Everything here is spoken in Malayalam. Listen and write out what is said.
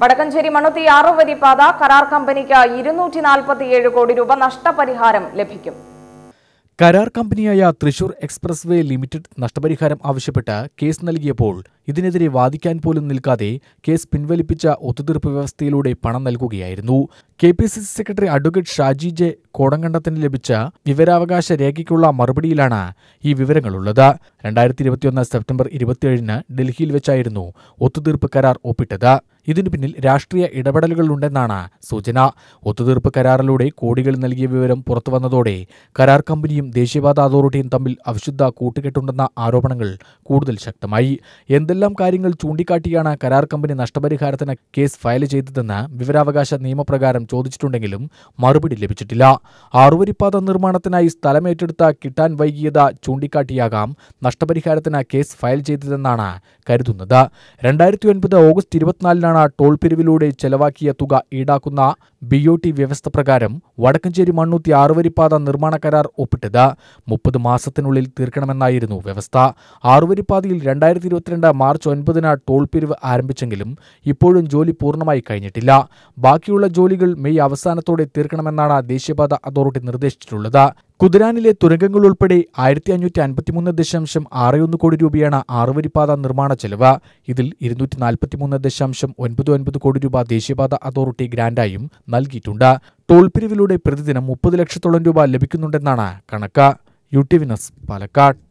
വടക്കഞ്ചേരി മണുത്തി ആറുവരി പാത കരാർ കമ്പനിക്ക് ഇരുന്നൂറ്റി നാൽപ്പത്തിയേഴ് കോടി രൂപ നഷ്ടപരിഹാരം ലഭിക്കും കരാർ കമ്പനിയായ തൃശൂർ എക്സ്പ്രസ് വേ ലിമിറ്റഡ് നഷ്ടപരിഹാരം ആവശ്യപ്പെട്ട് കേസ് നൽകിയപ്പോൾ ഇതിനെതിരെ വാദിക്കാൻ പോലും നിൽക്കാതെ കേസ് പിൻവലിപ്പിച്ച ഒത്തുതീർപ്പ് വ്യവസ്ഥയിലൂടെ പണം നൽകുകയായിരുന്നു K P C C secretary advocate Shaji J കോടങ്കണ്ടത്തിന് ലഭിച്ച വിവരാവകാശ രേഖയ്ക്കുള്ള മറുപടിയിലാണ് ഈ വിവരങ്ങളുള്ളത് രണ്ടായിരത്തി ഇരുപത്തിയൊന്ന് സെപ്റ്റംബർ ഇരുപത്തിയേഴിന് ഡൽഹിയിൽ വെച്ചായിരുന്നു ഒത്തുതീർപ്പ് കരാർ ഒപ്പിട്ടത് ഇതിനു പിന്നിൽ രാഷ്ട്രീയ ഇടപെടലുകളുണ്ടെന്നാണ് സൂചന ഒത്തുതീർപ്പ് കരാറിലൂടെ കോടികൾ നൽകിയ വിവരം പുറത്തുവന്നതോടെ കരാർ കമ്പനിയും ദേശീയപാത അതോറിറ്റിയും തമ്മിൽ അവിശുദ്ധ കൂട്ടുകെട്ടുണ്ടെന്ന ആരോപണങ്ങൾ കൂടുതൽ ശക്തമായി എന്തെല്ലാം കാര്യങ്ങൾ ചൂണ്ടിക്കാട്ടിയാണ് കരാർ കമ്പനി നഷ്ടപരിഹാരത്തിന് കേസ് ഫയൽ ചെയ്തതെന്ന് വിവരാവകാശ നിയമപ്രകാരം ചോദിച്ചിട്ടുണ്ടെങ്കിലും മറുപടി ലഭിച്ചിട്ടില്ല ആറുവരിപ്പാത നിർമ്മാണത്തിനായി സ്ഥലമേറ്റെടുത്ത കിട്ടാൻ വൈകിയത ചൂണ്ടിക്കാട്ടിയാകാം നഷ്ടപരിഹാരത്തിന് കേസ് ഫയൽ ചെയ്തതെന്നാണ് കരുതുന്നത് രണ്ടായിരത്തി ഒൻപത് ഓഗസ്റ്റ് ഇരുപത്തിനാലിനാണ് തവണ ടോൾ പിരിവിലൂടെ ചെലവാക്കിയ തുക ഈടാക്കുന്ന ബി ഒ ടി വ്യവസ്ഥ പ്രകാരം വടക്കഞ്ചേരി മണ്ണൂത്തി ആറുവരിപ്പാത നിർമ്മാണ കരാർ ഒപ്പിട്ടത് മുപ്പത് മാസത്തിനുള്ളിൽ തീർക്കണമെന്നായിരുന്നു വ്യവസ്ഥ ആറുവരിപ്പാതയിൽ രണ്ടായിരത്തി ഇരുപത്തിരണ്ട് മാർച്ച് ഒൻപതിന് ടോൾ പിരിവ് ആരംഭിച്ചെങ്കിലും ഇപ്പോഴും ജോലി പൂർണ്ണമായി കഴിഞ്ഞിട്ടില്ല ബാക്കിയുള്ള ജോലികൾ മെയ് അവസാനത്തോടെ തീർക്കണമെന്നാണ് ദേശീയപാത അതോറിറ്റി നിർദ്ദേശിച്ചിട്ടുള്ളത് കുതിരാനിലെ തുരങ്കങ്ങൾ ഉൾപ്പെടെ ആയിരത്തി അഞ്ഞൂറ്റി അൻപത്തിമൂന്ന് ദശാംശം ആറ് ഒന്ന് കോടി രൂപയാണ് ആറുവരിപ്പാത നിർമ്മാണ ചെലവ് ഇതിൽ ഇരുന്നൂറ്റി നാൽപ്പത്തിമൂന്ന് ദശാംശം ഒൻപത് ഒൻപത് കോടി രൂപ ദേശീയപാത അതോറിറ്റി ഗ്രാന്റായും നൽകിയിട്ടുണ്ട് ടോൾ പിരിവിലൂടെ പ്രതിദിനം മുപ്പത് ലക്ഷത്തോളം രൂപ ലഭിക്കുന്നുണ്ടെന്നാണ് കണക്ക് യു ടി വിനസ് പാലക്കാട്